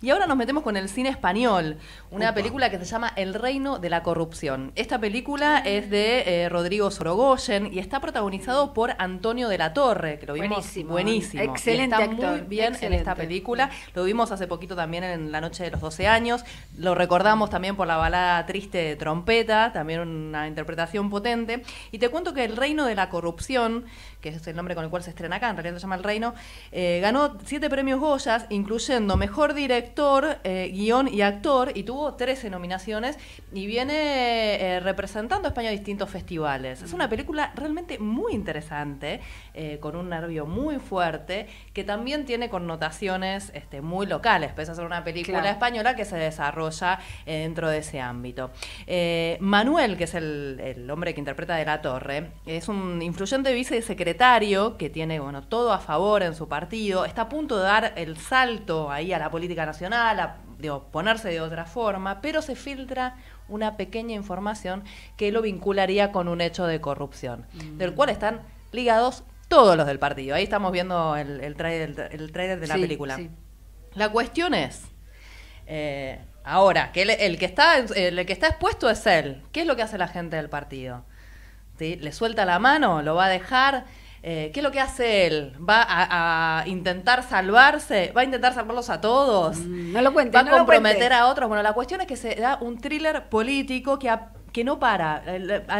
Y ahora nos metemos con el cine español, una película que se llama El Reino de la Corrupción. Esta película es de eh, Rodrigo Sorogoyen y está protagonizado por Antonio de la Torre, que lo vimos buenísimo. Excelente. muy bien en esta película. Lo vimos hace poquito también en La Noche de los 12 años. Lo recordamos también por la balada triste de trompeta, también una interpretación potente. Y te cuento que El Reino de la Corrupción, que es el nombre con el cual se estrena acá, en realidad se llama El Reino, eh, ganó siete premios Goyas, incluyendo Mejor director, eh, guión y actor, y tuvo 13 nominaciones, y viene eh, representando a España a distintos festivales. Es una mm. película realmente muy interesante, eh, con un nervio muy fuerte, que también tiene connotaciones este, muy locales, pese a ser una película española que se desarrolla dentro de ese ámbito. Manuel, que es el, el, hombre que interpreta de la torre, es un influyente vicesecretario que tiene bueno, todo a favor en su partido, está a punto de dar el salto ahí a la política nacional, a oponerse ponerse de otra forma, pero se filtra una pequeña información que lo vincularía con un hecho de corrupción, del mm. cual están ligados todos los del partido. Ahí estamos viendo el, el, trailer, de la película. La cuestión es, eh, ahora, que el, que está, el que está expuesto es él. ¿Qué es lo que hace la gente del partido? ¿Le suelta la mano? ¿Lo va a dejar? Eh, ¿Qué es lo que hace él? ¿Va a, intentar salvarse? ¿Va a intentar salvarlos a todos? Mm, no lo cuente, ¿Va a comprometer a otros? Bueno, la cuestión es que se da un thriller político que ha que no para.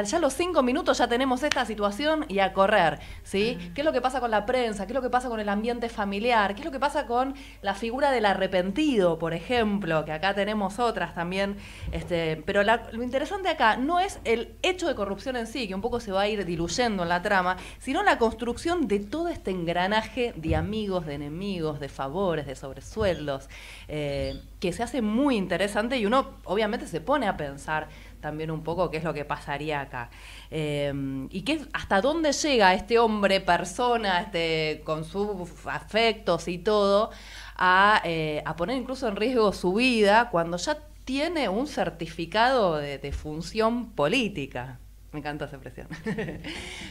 ya los cinco minutos ya tenemos esta situación y a correr, ¿sí? Ah. ¿Qué es lo que pasa con la prensa? ¿Qué es lo que pasa con el ambiente familiar? ¿Qué es lo que pasa con la figura del arrepentido, por ejemplo? Que acá tenemos otras también. Este, pero lo interesante acá no es el hecho de corrupción en sí, que un poco se va a ir diluyendo en la trama, sino la construcción de todo este engranaje de amigos, de enemigos, de favores, de sobresueldos, eh, que se hace muy interesante y uno obviamente se pone a pensar también un poco qué es lo que pasaría acá. Em, y qué, hasta dónde llega este hombre, persona, este, con sus afectos y todo, a, eh, a poner incluso en riesgo su vida cuando ya tiene un certificado de, de función política. Me encanta esa expresión.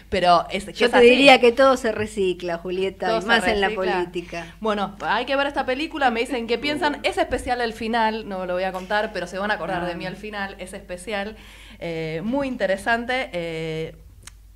Pero es, Yo te diría que todo se recicla, Julieta, más en la política. Bueno, hay que ver esta película, me dicen que piensan. Es especial el final, no lo voy a contar, pero se van a acordar de ah. mí al final, es especial. Eh, muy interesante. Eh,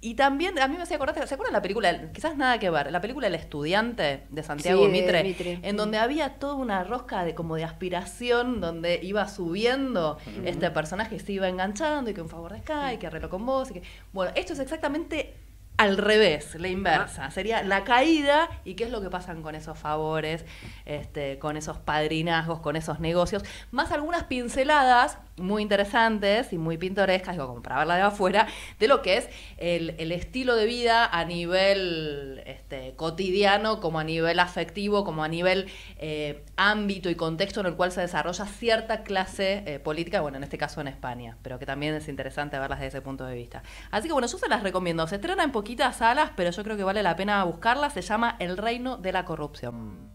y también, a mí me hacía acordar, ¿se acuerdan la película? Quizás nada que ver, la película El Estudiante de Santiago Mitre, en donde había toda una rosca de como de aspiración, donde iba subiendo este personaje, se iba enganchando y que un favor de Sky, y que arreglo con vos. Y que... Bueno, esto es exactamente al revés, la inversa. Sería la caída y qué es lo que pasan con esos favores, este, con esos padrinazgos, con esos negocios. Más algunas pinceladas muy interesantes y muy pintorescas, digo, como para verla de afuera, de lo que es el, el estilo de vida a nivel este, cotidiano como a nivel afectivo, como a nivel eh, ámbito y contexto en el cual se desarrolla cierta clase eh, política, bueno, en este caso en España, pero que también es interesante verlas desde ese punto de vista. Así que bueno, yo se las recomiendo. Se estrena en poquitas salas, pero yo creo que vale la pena buscarla. Se llama El Reino de la Corrupción.